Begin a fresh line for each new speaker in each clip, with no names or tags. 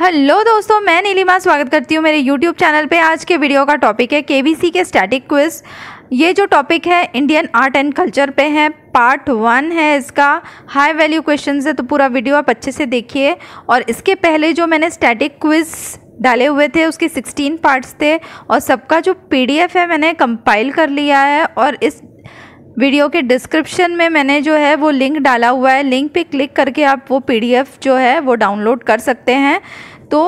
hello दोस्तों मैं नीलिमा स्वागत करती हूँ मेरे यूट्यूब चैनल पे आज के वीडियो का टॉपिक है केबीसी के स्टैटिक क्विज ये जो टॉपिक है इंडियन आर्ट एंड कल्चर पे है पार्ट वन है इसका हाई वैल्यू क्वेश्चन है तो पूरा वीडियो आप अच्छे से देखिए और इसके पहले जो मैंने स्टैटिक क्विज़ डाले हुए थे उसके 16 पार्ट्स थे और सबका जो पीडीएफ है मैंने कंपाइल कर लिया है और इस वीडियो के डिस्क्रिप्शन में मैंने जो है वो लिंक डाला हुआ है लिंक पे क्लिक करके आप वो पीडीएफ जो है वो डाउनलोड कर सकते हैं तो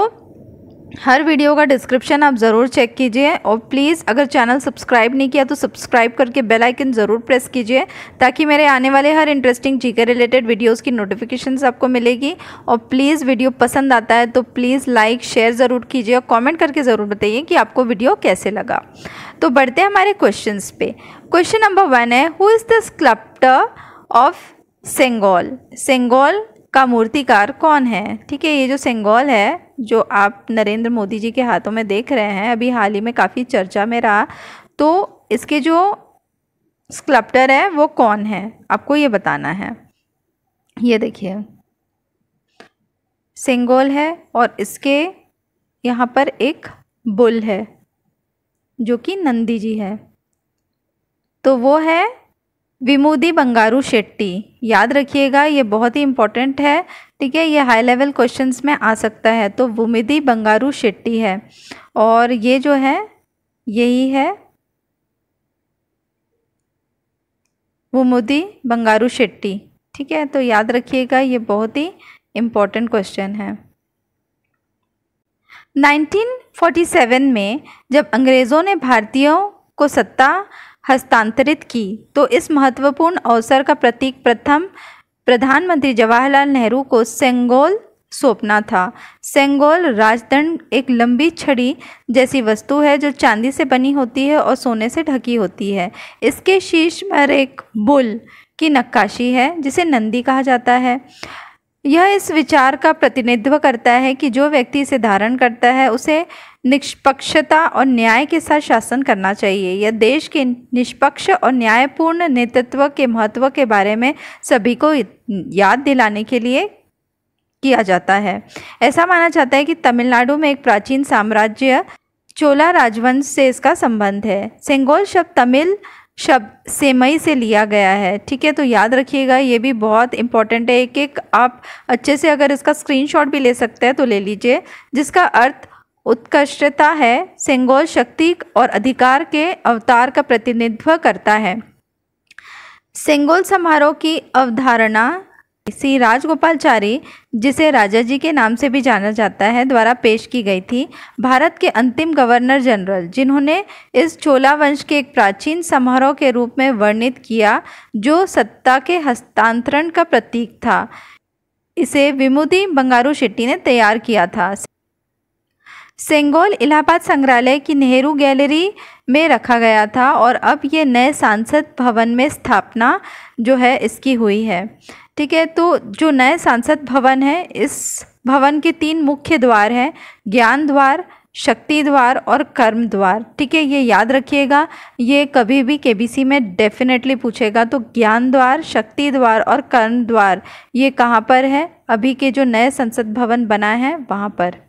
हर वीडियो का डिस्क्रिप्शन आप ज़रूर चेक कीजिए और प्लीज़ अगर चैनल सब्सक्राइब नहीं किया तो सब्सक्राइब करके बेल आइकन ज़रूर प्रेस कीजिए ताकि मेरे आने वाले हर इंटरेस्टिंग जी के रिलेटेड वीडियोस की नोटिफिकेशन आपको मिलेगी और प्लीज़ वीडियो पसंद आता है तो प्लीज़ लाइक शेयर ज़रूर कीजिए और कॉमेंट करके ज़रूर बताइए कि आपको वीडियो कैसे लगा तो बढ़ते हैं हमारे क्वेश्चन पे क्वेश्चन नंबर वन है who is the sculptor of Sengol Sengol का मूर्तिकार कौन है ठीक है ये जो सेंगोल है जो आप नरेंद्र मोदी जी के हाथों में देख रहे हैं अभी हाल ही में काफ़ी चर्चा में रहा तो इसके जो स्कल्प्टर है वो कौन है आपको ये बताना है ये देखिए सेंगोल है और इसके यहाँ पर एक बुल है जो कि नंदी जी है तो वो है विमोदी बंगारू शेट्टी याद रखिएगा ये बहुत ही इंपॉर्टेंट है ठीक है ये हाई लेवल क्वेश्चंस में आ सकता है तो विमोदी बंगारू शेट्टी है और ये जो है यही है विमोदी बंगारू शेट्टी ठीक है तो याद रखिएगा ये बहुत ही इम्पॉर्टेंट क्वेश्चन है 1947 में जब अंग्रेज़ों ने भारतीयों को सत्ता हस्तांतरित की तो इस महत्वपूर्ण अवसर का प्रतीक प्रथम प्रधानमंत्री जवाहरलाल नेहरू को सेंगोल सौंपना था सेंगोल राजदंड एक लंबी छड़ी जैसी वस्तु है जो चांदी से बनी होती है और सोने से ढकी होती है इसके शीर्ष पर एक बुल की नक्काशी है जिसे नंदी कहा जाता है यह इस विचार का प्रतिनिधित्व करता है कि जो व्यक्ति इसे धारण करता है उसे निष्पक्षता और न्याय के साथ शासन करना चाहिए यह देश के निष्पक्ष और न्यायपूर्ण नेतृत्व के महत्व के बारे में सभी को याद दिलाने के लिए किया जाता है ऐसा माना जाता है कि तमिलनाडु में एक प्राचीन साम्राज्य चोला राजवंश से इसका संबंध है सेंगोल शब्द तमिल शब्द सेमई से लिया गया है ठीक है तो याद रखिएगा ये भी बहुत इंपॉर्टेंट है एक एक आप अच्छे से अगर इसका स्क्रीनशॉट भी ले सकते हैं तो ले लीजिए जिसका अर्थ उत्कृष्टता है सिंगोल शक्ति और अधिकार के अवतार का प्रतिनिधित्व करता है सिंगोल समारोह की अवधारणा श्री राजगोपालचारी जिसे राजा जी के नाम से भी जाना जाता है द्वारा पेश की गई थी भारत के अंतिम गवर्नर जनरल जिन्होंने इस चोला वंश के एक प्राचीन समारोह के रूप में वर्णित किया जो सत्ता के हस्तांतरण का प्रतीक था इसे विमुदी बंगारू शेट्टी ने तैयार किया था सेंगोल इलाहाबाद संग्रहालय की नेहरू गैलरी में रखा गया था और अब ये नए सांसद भवन में स्थापना जो है इसकी हुई है ठीक है तो जो नए सांसद भवन है इस भवन के तीन मुख्य द्वार हैं ज्ञान द्वार शक्ति द्वार और कर्म द्वार ठीक है ये याद रखिएगा ये कभी भी केबीसी में डेफिनेटली पूछेगा तो ज्ञान द्वार शक्ति द्वार और कर्म द्वार ये कहाँ पर है अभी के जो नए संसद भवन बना है वहाँ पर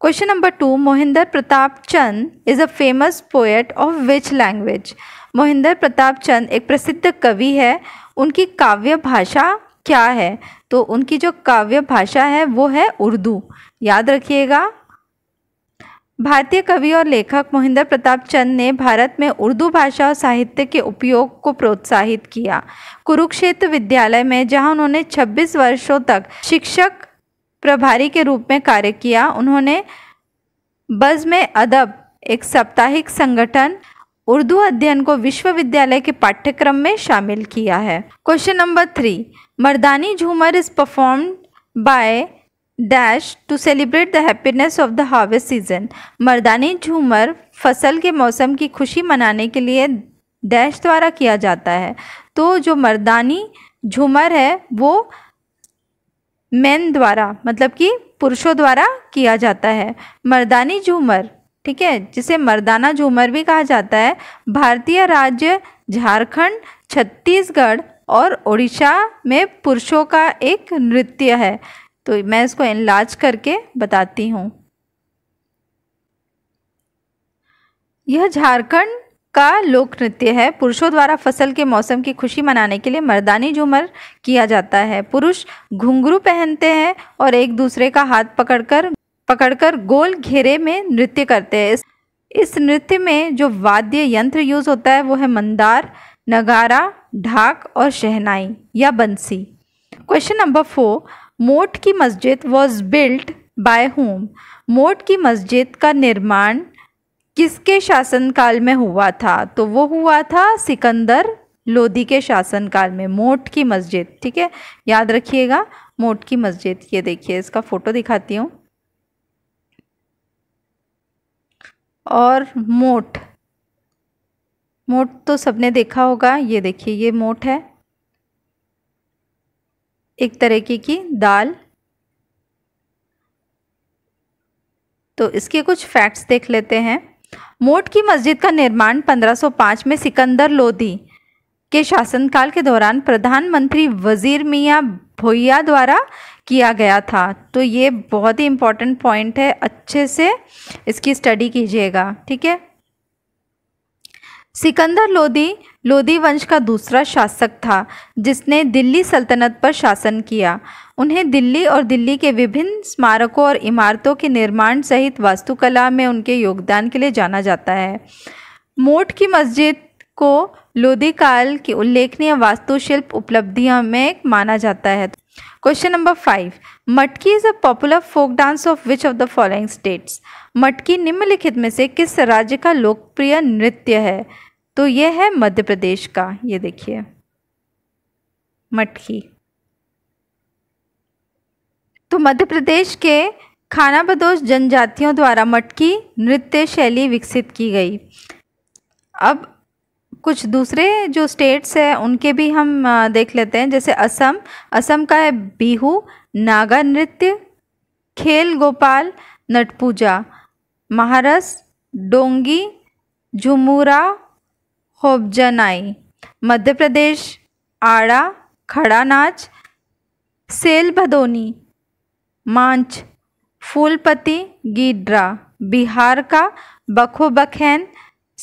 question number two Mohinder Pratap Chand is a famous poet of which language Mohinder Pratap Chand एक प्रसिद्ध कवि है उनकी काव्य भाषा क्या है तो उनकी जो काव्य भाषा है वो है उर्दू याद रखिएगा भारतीय कवि और लेखक मोहिंदर प्रताप चंद ने भारत में उर्दू भाषा और साहित्य के उपयोग को प्रोत्साहित किया कुरुक्षेत्र विद्यालय में जहां उन्होंने 26 वर्षों तक शिक्षक प्रभारी के रूप में कार्य किया उन्होंने बज़ में अदब एक साप्ताहिक संगठन उर्दू अध्ययन को विश्वविद्यालय के पाठ्यक्रम में शामिल किया है question number three Mardani Jhumar is perform by dash to celebrate the happiness of the harvest season Mardani Jhumar फसल के मौसम की खुशी मनाने के लिए डैश द्वारा किया जाता है तो जो मर्दानी झूमर है वो मैन द्वारा मतलब कि पुरुषों द्वारा किया जाता है मर्दानी झूमर ठीक है जिसे मर्दाना झूमर भी कहा जाता है भारतीय राज्य झारखंड छत्तीसगढ़ और ओडिशा में पुरुषों का एक नृत्य है तो मैं इसको इलाज करके बताती हूँ यह झारखंड का लोक नृत्य है पुरुषों द्वारा फसल के मौसम की खुशी मनाने के लिए मर्दानी झूमर किया जाता है पुरुष घुंघरू पहनते हैं और एक दूसरे का हाथ पकड़कर पकड़कर गोल घेरे में नृत्य करते हैं इस नृत्य में जो वाद्य यंत्र यूज होता है वो है मंदार नगारा ढाक और शहनाई या बंसी क्वेश्चन नंबर फोर मोट की मस्जिद वॉज बिल्ट बाय होम मोट की मस्जिद का निर्माण किसके शासनकाल में हुआ था तो वो हुआ था सिकंदर लोधी के शासनकाल में मोट की मस्जिद ठीक है याद रखिएगा मोट की मस्जिद ये देखिए इसका फ़ोटो दिखाती हूँ और मोट मोट तो सबने देखा होगा ये देखिए ये मोट है एक तरीके की दाल तो इसके कुछ फैक्ट्स देख लेते हैं मोट की मस्जिद का निर्माण 1505 में सिकंदर लोधी के शासनकाल के दौरान प्रधानमंत्री वज़ीर मियाँ भोया द्वारा किया गया था तो ये बहुत ही इम्पोर्टेंट पॉइंट है अच्छे से इसकी स्टडी कीजिएगा ठीक है सिकंदर लोधी लोधी वंश का दूसरा शासक था जिसने दिल्ली सल्तनत पर शासन किया उन्हें दिल्ली और दिल्ली के विभिन्न स्मारकों और इमारतों के निर्माण सहित वास्तुकला में उनके योगदान के लिए जाना जाता है मोट की मस्जिद को लोधी काल की उल्लेखनीय वास्तुशिल्प उपलब्धियों में माना जाता है question number five Matki is a popular folk dance of which of the following states Matki निम्नलिखित में से किस राज्य का लोकप्रिय नृत्य है तो यह है मध्य प्रदेश का ये देखिए मटकी तो मध्य प्रदेश के खाना बदोश जनजातियों द्वारा मटकी नृत्य शैली विकसित की गई अब कुछ दूसरे जो स्टेट्स हैं उनके भी हम देख लेते हैं जैसे असम असम का है बिहू नागा नृत्य खेल गोपाल नटपूजा महारस डोंगी झुमुरा होबजनाई मध्य प्रदेश आड़ा खड़ा नाच सेल भदोनी मांच फूलपति गिड्रा बिहार का बखोबखैन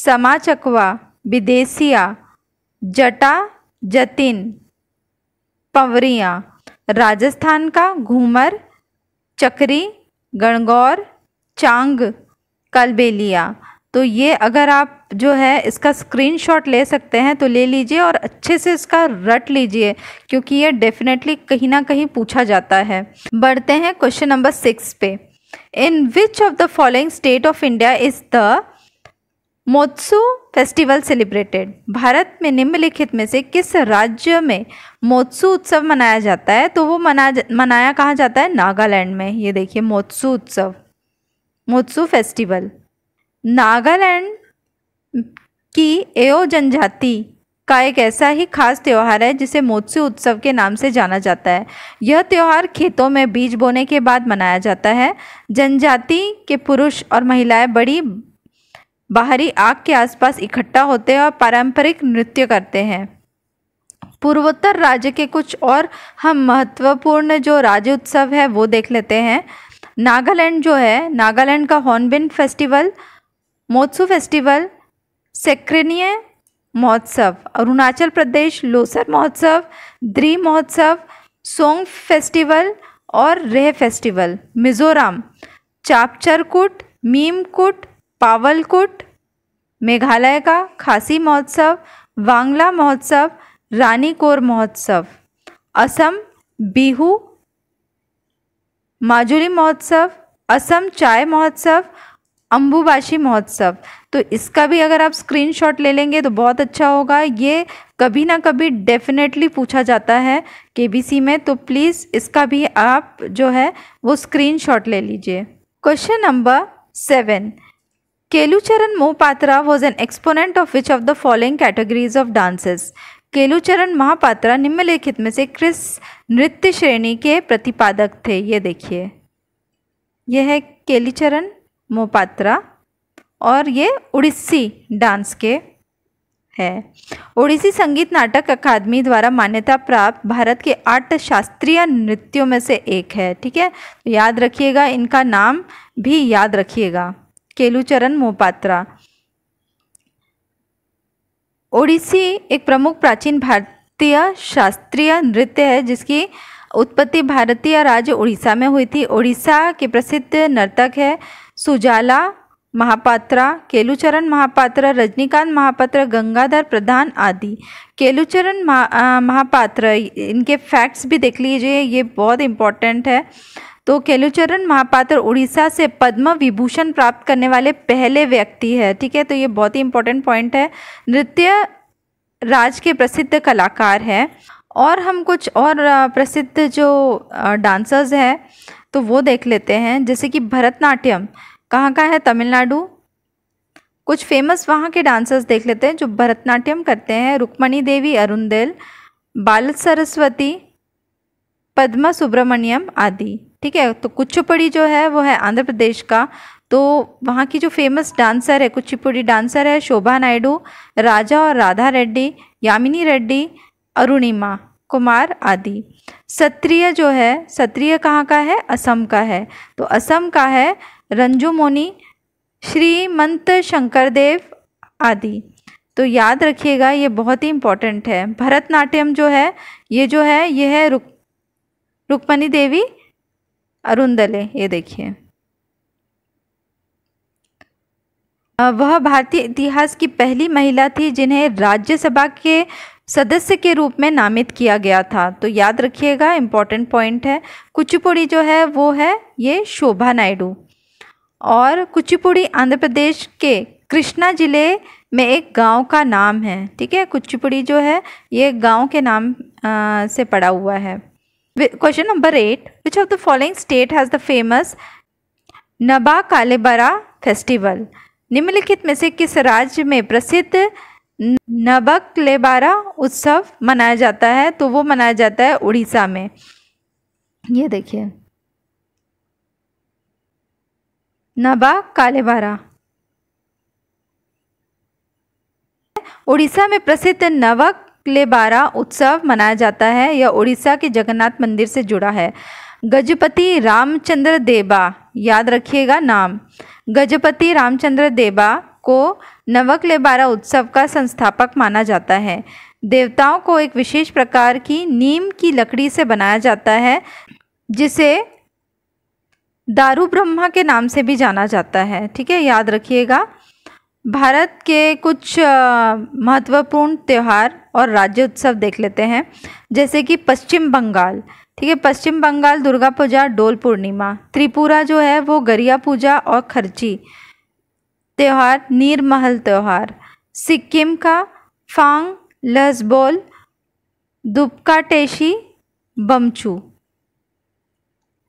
समाचकवा विदेशिया जटा जतिन पंवरिया राजस्थान का घूमर चकरी गणगौर चांग कलबेलिया तो ये अगर आप जो है इसका स्क्रीनशॉट ले सकते हैं तो ले लीजिए और अच्छे से इसका रट लीजिए क्योंकि ये डेफिनेटली कहीं ना कहीं पूछा जाता है बढ़ते हैं क्वेश्चन नंबर सिक्स पे in which of the following state of India is the Motsu festival celebrated Bharat में निम्नलिखित में से किस राज्य में मोत्सु उत्सव मनाया जाता है तो वो मना मनाया कहाँ जाता है नागालैंड में ये देखिए मोत्सु उत्सव मोत्सु फेस्टिवल नागालैंड की एओ जनजाति का एक ऐसा ही खास त्यौहार है जिसे मोत्सु उत्सव के नाम से जाना जाता है यह त्यौहार खेतों में बीज बोने के बाद मनाया जाता है जनजाति के पुरुष और महिलाएं बड़ी बाहरी आग के आसपास इकट्ठा होते हैं और पारंपरिक नृत्य करते हैं पूर्वोत्तर राज्य के कुछ और हम महत्वपूर्ण जो राज्य उत्सव है वो देख लेते हैं नागालैंड जो है नागालैंड का हॉर्नबिन फेस्टिवल मोत्सु फेस्टिवल सैक्रणीय महोत्सव अरुणाचल प्रदेश लोसर महोत्सव द्री महोत्सव सोंग फेस्टिवल और रेह फेस्टिवल मिज़ोरम चापचरकुट मीमकुट पावलकुट मेघालय का खासी महोत्सव वांगला महोत्सव रानी कोर महोत्सव असम बिहू माजुली महोत्सव असम चाय महोत्सव अम्बुबाशी महोत्सव तो इसका भी अगर आप स्क्रीनशॉट ले लेंगे तो बहुत अच्छा होगा ये कभी ना कभी डेफिनेटली पूछा जाता है केबीसी में तो प्लीज़ इसका भी आप जो है वो स्क्रीनशॉट ले लीजिए question number seven Kelucharan Mohapatra was an exponent of which of the following categories of dances Kelucharan Mahapatra निम्नलिखित में से क्रिस नृत्य श्रेणी के प्रतिपादक थे ये देखिए यह है केलीचरण मोहपात्रा और ये उड़ीसी डांस के है ओडिसी संगीत नाटक अकादमी द्वारा मान्यता प्राप्त भारत के आठ शास्त्रीय नृत्यों में से एक है ठीक है तो याद रखिएगा इनका नाम भी याद रखिएगा केलूचरण मोपात्रा ओडिसी एक प्रमुख प्राचीन भारतीय शास्त्रीय नृत्य है जिसकी उत्पत्ति भारतीय राज्य उड़ीसा में हुई थी ओडिशा के प्रसिद्ध नर्तक है सुजाला महापात्रा केलुचरण महापात्र रजनीकांत महापात्र गंगाधर प्रधान आदि केलुचरण महापात्र इनके फैक्ट्स भी देख लीजिए ये बहुत इम्पॉर्टेंट है तो केलुचरण महापात्र उड़ीसा से पद्म विभूषण प्राप्त करने वाले पहले व्यक्ति है ठीक है तो ये बहुत ही इंपॉर्टेंट पॉइंट है नृत्य राज के प्रसिद्ध कलाकार हैं और हम कुछ और प्रसिद्ध जो डांसर्स हैं तो वो देख लेते हैं जैसे कि भरतनाट्यम कहाँ का है तमिलनाडु कुछ फेमस वहाँ के डांसर्स देख लेते हैं जो भरतनाट्यम करते हैं रुक्मणी देवी अरुंदेल बाल सरस्वती पद्मा सुब्रमण्यम आदि ठीक है तो कुचिपुड़ी जो है वो है आंध्र प्रदेश का तो वहाँ की जो फेमस डांसर है कुचिपुड़ी डांसर है शोभा नायडू राजा और राधा रेड्डी यामिनी रेड्डी अरुणिमा कुमार आदि सत्रिय जो है सत्रिय कहाँ का है असम का है तो असम का है रंजू मुनि श्रीमंत शंकरदेव आदि तो याद रखिएगा ये बहुत ही इम्पॉर्टेंट है भरतनाट्यम जो है ये जो है ये है रुक रुक्मणी देवी अरुंदले ये देखिए वह भारतीय इतिहास की पहली महिला थी जिन्हें राज्यसभा के सदस्य के रूप में नामित किया गया था तो याद रखिएगा इम्पॉर्टेंट पॉइंट है कुचिपुड़ी जो है वो है ये शोभा नायडू और कुचिपुड़ी आंध्र प्रदेश के कृष्णा ज़िले में एक गांव का नाम है ठीक है कुचिपुड़ी जो है ये गांव के नाम आ, से पड़ा हुआ है question number eight which of the following state has the famous Naba Kalebara festival निम्नलिखित में से किस राज्य में प्रसिद्ध नबक लेबारा उत्सव मनाया जाता है तो वो मनाया जाता है उड़ीसा में ये देखिए नबा कालेबारा उड़ीसा में प्रसिद्ध नवा क्लेबारा उत्सव मनाया जाता है यह उड़ीसा के जगन्नाथ मंदिर से जुड़ा है गजपति रामचंद्र देबा याद रखिएगा नाम गजपति रामचंद्र देबा को नवकलेबारा उत्सव का संस्थापक माना जाता है देवताओं को एक विशेष प्रकार की नीम की लकड़ी से बनाया जाता है जिसे दारू ब्रह्मा के नाम से भी जाना जाता है ठीक है याद रखिएगा भारत के कुछ महत्वपूर्ण त्यौहार और राज्य उत्सव देख लेते हैं जैसे कि पश्चिम बंगाल ठीक है पश्चिम बंगाल दुर्गा पूजा डोल पूर्णिमा त्रिपुरा जो है वो गरिया पूजा और खर्ची त्यौहार नीरमहल त्यौहार सिक्किम का फांग लसबोल दुपकाटेशी Bumchu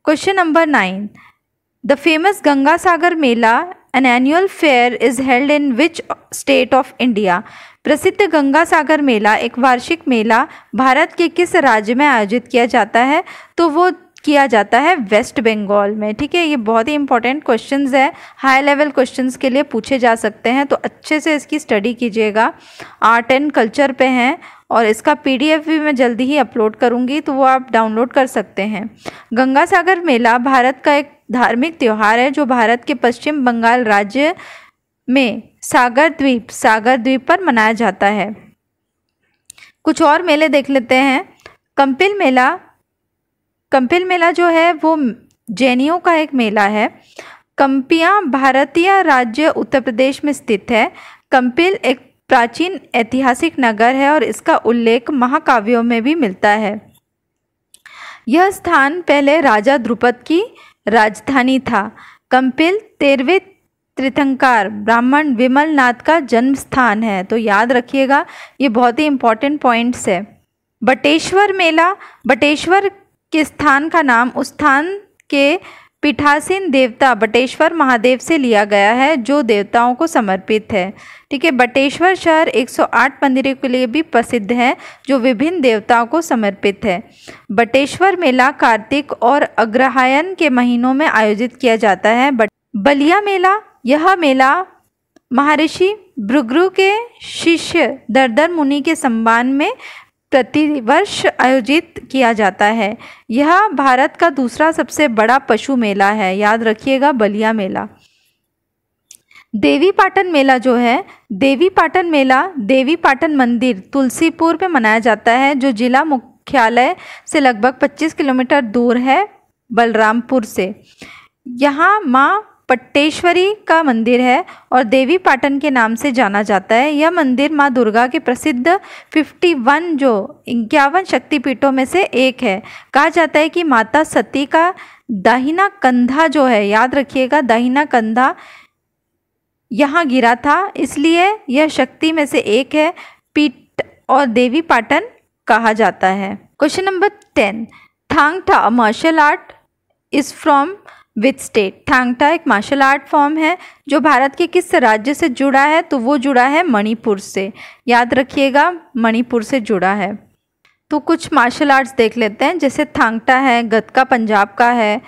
question number nine the famous Ganga Sagar mela an annual fair is held in which state of India प्रसिद्ध गंगा सागर मेला एक वार्षिक मेला भारत के किस राज्य में आयोजित किया जाता है तो वो किया जाता है वेस्ट बंगाल में ठीक है ये बहुत ही इंपॉर्टेंट क्वेश्चन है हाई लेवल क्वेश्चन के लिए पूछे जा सकते हैं तो अच्छे से इसकी स्टडी कीजिएगा आर्ट एंड कल्चर पे हैं और इसका पीडीएफ भी मैं जल्दी ही अपलोड करूंगी तो वो आप डाउनलोड कर सकते हैं गंगा सागर मेला भारत का एक धार्मिक त्यौहार है जो भारत के पश्चिम बंगाल राज्य में सागर द्वीप सागर द्वीप पर मनाया जाता है कुछ और मेले देख लेते हैं कंपिल मेला कंपिल मेला जो है वो जैनियों का एक मेला है कंपिया भारतीय राज्य उत्तर प्रदेश में स्थित है कंपिल एक प्राचीन ऐतिहासिक नगर है और इसका उल्लेख महाकाव्यों में भी मिलता है यह स्थान पहले राजा द्रुपद की राजधानी था कंपिल तेरहवें त्रिथंकार ब्राह्मण विमलनाथ का जन्म स्थान है तो याद रखिएगा ये बहुत ही इंपॉर्टेंट पॉइंट्स है बटेश्वर मेला बटेश्वर के स्थान का नाम उस स्थान के पीठासीन देवता बटेश्वर महादेव से लिया गया है जो देवताओं को समर्पित है ठीक है बटेश्वर शहर 108 मंदिरों के लिए भी प्रसिद्ध है जो विभिन्न देवताओं को समर्पित है बटेश्वर मेला कार्तिक और अग्रहायन के महीनों में आयोजित किया जाता है बलिया मेला यह मेला महर्षि भृगु के शिष्य दरदर मुनि के सम्मान में प्रतिवर्ष आयोजित किया जाता है यह भारत का दूसरा सबसे बड़ा पशु मेला है याद रखिएगा बलिया मेला देवी पाटन मेला जो है देवी पाटन मेला देवी पाटन मंदिर तुलसीपुर में मनाया जाता है जो जिला मुख्यालय से लगभग 25 किलोमीटर दूर है बलरामपुर से यहाँ माँ पट्टेश्वरी का मंदिर है और देवी पाटन के नाम से जाना जाता है यह मंदिर माँ दुर्गा के प्रसिद्ध 51 जो इक्यावन शक्तिपीठों में से एक है कहा जाता है कि माता सती का दाहिना कंधा जो है याद रखिएगा दाहिना कंधा यहाँ गिरा था इसलिए यह शक्ति में से एक है पीठ और देवी पाटन कहा जाता है क्वेश्चन नंबर टेन था martial art is from which state Thangta एक मार्शल आर्ट फॉर्म है जो भारत के किस राज्य से जुड़ा है तो वो जुड़ा है मणिपुर से याद रखिएगा मणिपुर से जुड़ा है तो कुछ मार्शल आर्ट्स देख लेते हैं जैसे थांगटा है गतका पंजाब का है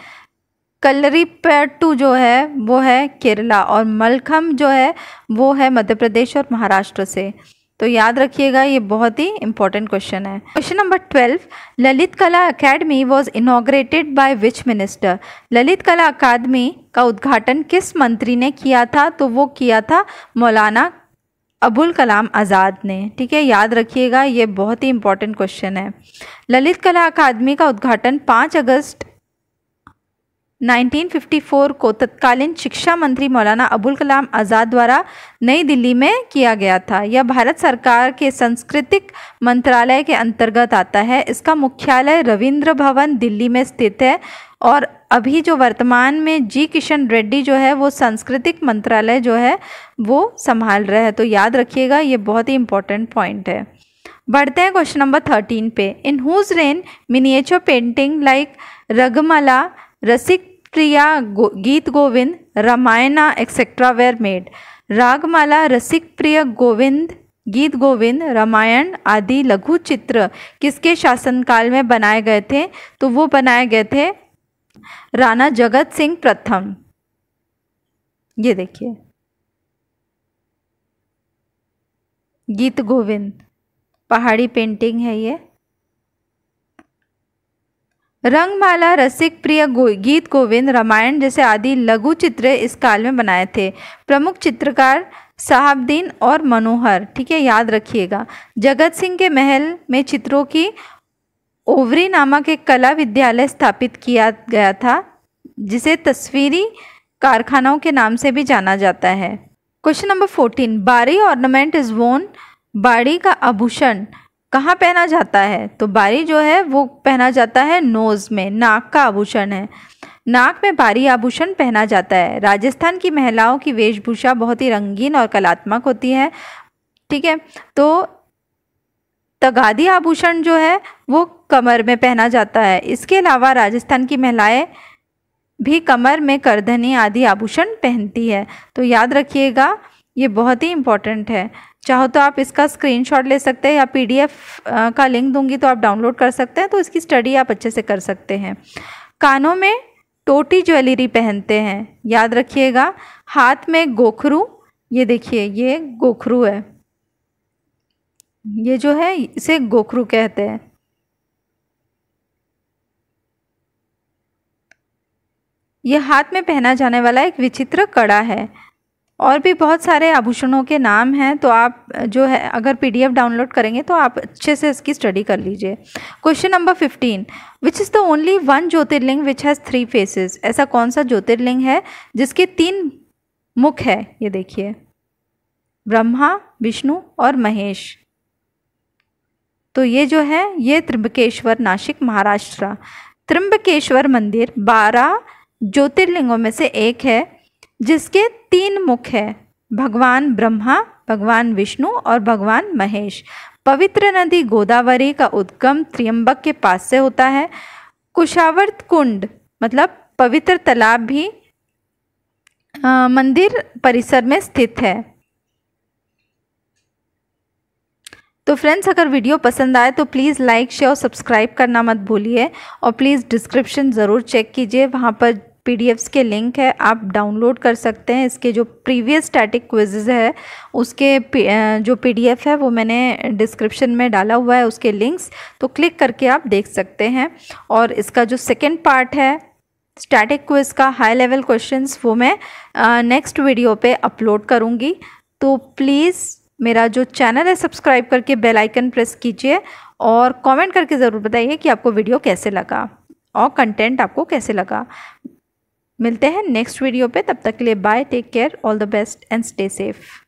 कलरी पैटू जो है वो है केरला और मलखम जो है वो है मध्य प्रदेश और महाराष्ट्र से तो याद रखिएगा ये बहुत ही इंपॉर्टेंट क्वेश्चन है question number twelve Lalit Kala academy was inaugurated by which minister Lalit Kala Akademi का उद्घाटन किस मंत्री ने किया था तो वो किया था मौलाना अबुल कलाम आज़ाद ने ठीक है याद रखिएगा ये बहुत ही इंपॉर्टेंट क्वेश्चन है ललित कला अकादमी का उद्घाटन 5 अगस्त 1954 को तत्कालीन शिक्षा मंत्री मौलाना अबुल कलाम आज़ाद द्वारा नई दिल्ली में किया गया था यह भारत सरकार के सांस्कृतिक मंत्रालय के अंतर्गत आता है इसका मुख्यालय रविंद्र भवन दिल्ली में स्थित है और अभी जो वर्तमान में जी किशन रेड्डी जो है वो सांस्कृतिक मंत्रालय जो है वो संभाल रहे हैं तो याद रखिएगा ये बहुत ही इंपॉर्टेंट पॉइंट है बढ़ते हैं क्वेश्चन नंबर थर्टीन पे in whose reign miniature painting like Ragamala Rasik Priya गो, Geet Govind Ramayana etcetera were made Ragamala Rasik Priya Govind गीत गोविंद रामायण आदि लघु चित्र किसके शासनकाल में बनाए गए थे तो वो बनाए गए थे राणा जगत सिंह प्रथम ये देखिए गीत गोविंद पहाड़ी पेंटिंग है ये रंगमाला रसिक प्रिय गीत गोविंद रामायण जैसे आदि लघु चित्र इस काल में बनाए थे प्रमुख चित्रकार साहबदीन और मनोहर ठीक है याद रखिएगा जगत सिंह के महल में चित्रों की ओवरी नामक एक कला विद्यालय स्थापित किया गया था जिसे तस्वीरी कारखानाओं के नाम से भी जाना जाता है question number fourteen Bari ornament is worn Bari का आभूषण कहाँ पहना जाता है तो बारी जो है वो पहना जाता है नोज़ में नाक का आभूषण है नाक में बारी आभूषण पहना जाता है राजस्थान की महिलाओं की वेशभूषा बहुत ही रंगीन और कलात्मक होती है ठीक है तो तगादी आभूषण जो है वो कमर में पहना जाता है इसके अलावा राजस्थान की महिलाएं भी कमर में करधनी आदि आभूषण पहनती है तो याद रखिएगा ये बहुत ही इम्पोर्टेंट है चाहो तो आप इसका स्क्रीनशॉट ले सकते हैं या पीडीएफ का लिंक दूंगी तो आप डाउनलोड कर सकते हैं तो इसकी स्टडी आप अच्छे से कर सकते हैं कानों में टोटी ज्वेलरी पहनते हैं याद रखिएगा हाथ में गोखरू ये देखिए ये गोखरू है ये जो है इसे गोखरू कहते हैं ये हाथ में पहना जाने वाला एक विचित्र कड़ा है और भी बहुत सारे आभूषणों के नाम हैं तो आप जो है अगर पीडीएफ डाउनलोड करेंगे तो आप अच्छे से इसकी स्टडी कर लीजिए question number fifteen which is the only one jyotirlinga which has three faces ऐसा कौन सा ज्योतिर्लिंग है जिसके तीन मुख है ये देखिए ब्रह्मा विष्णु और महेश तो ये जो है ये त्रिम्बकेश्वर नासिक महाराष्ट्र त्रिम्बकेश्वर मंदिर बारह ज्योतिर्लिंगों में से एक है जिसके तीन मुख है भगवान ब्रह्मा भगवान विष्णु और भगवान महेश पवित्र नदी गोदावरी का उद्गम त्रियम्बक के पास से होता है कुशावर्त कुंड मतलब पवित्र तालाब भी आ, मंदिर परिसर में स्थित है तो फ्रेंड्स अगर वीडियो पसंद आए तो प्लीज़ लाइक शेयर और सब्सक्राइब करना मत भूलिए और प्लीज़ डिस्क्रिप्शन ज़रूर चेक कीजिए वहाँ पर पी के लिंक है आप डाउनलोड कर सकते हैं इसके जो प्रीवियस स्टैटिक क्विजेज है उसके जो पी है वो मैंने डिस्क्रिप्शन में डाला हुआ है उसके लिंक्स तो क्लिक करके आप देख सकते हैं और इसका जो सेकेंड पार्ट है स्टैटिक क्विज का हाई लेवल क्वेश्चंस वो मैं नेक्स्ट वीडियो पे अपलोड करूँगी तो प्लीज़ मेरा जो चैनल है सब्सक्राइब करके बेल आइकन प्रेस कीजिए और कमेंट करके ज़रूर बताइए कि आपको वीडियो कैसे लगा और कंटेंट आपको कैसे लगा मिलते हैं नेक्स्ट वीडियो पे तब तक के लिए bye take care all the best and stay safe